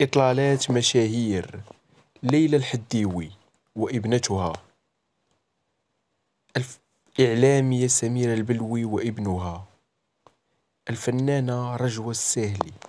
إطلالات مشاهير ليلى الحديوي وابنتها الإعلامية سميرة البلوي وابنها الفنانة رجوى الساهلي